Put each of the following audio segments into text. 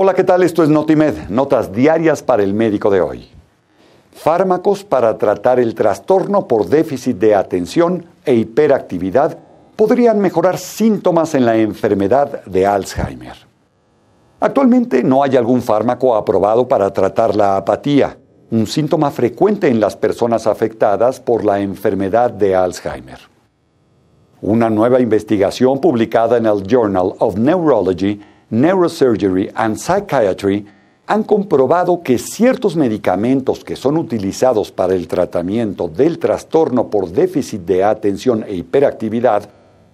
Hola, ¿qué tal? Esto es Notimed, notas diarias para el médico de hoy. Fármacos para tratar el trastorno por déficit de atención e hiperactividad podrían mejorar síntomas en la enfermedad de Alzheimer. Actualmente no hay algún fármaco aprobado para tratar la apatía, un síntoma frecuente en las personas afectadas por la enfermedad de Alzheimer. Una nueva investigación publicada en el Journal of Neurology Neurosurgery and Psychiatry han comprobado que ciertos medicamentos que son utilizados para el tratamiento del trastorno por déficit de atención e hiperactividad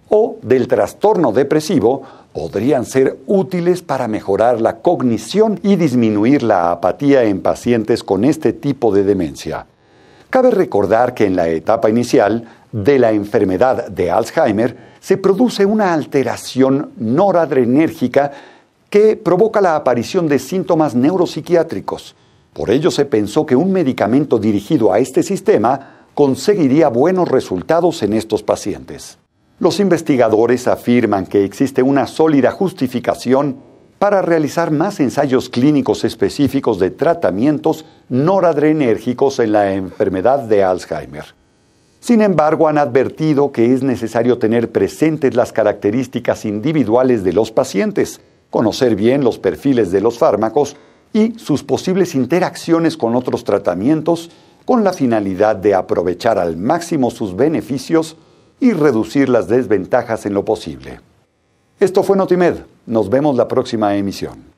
o del trastorno depresivo podrían ser útiles para mejorar la cognición y disminuir la apatía en pacientes con este tipo de demencia. Cabe recordar que en la etapa inicial de la enfermedad de Alzheimer se produce una alteración noradrenérgica que provoca la aparición de síntomas neuropsiquiátricos. Por ello se pensó que un medicamento dirigido a este sistema conseguiría buenos resultados en estos pacientes. Los investigadores afirman que existe una sólida justificación para realizar más ensayos clínicos específicos de tratamientos noradrenérgicos en la enfermedad de Alzheimer. Sin embargo, han advertido que es necesario tener presentes las características individuales de los pacientes, conocer bien los perfiles de los fármacos y sus posibles interacciones con otros tratamientos con la finalidad de aprovechar al máximo sus beneficios y reducir las desventajas en lo posible. Esto fue Notimed. Nos vemos la próxima emisión.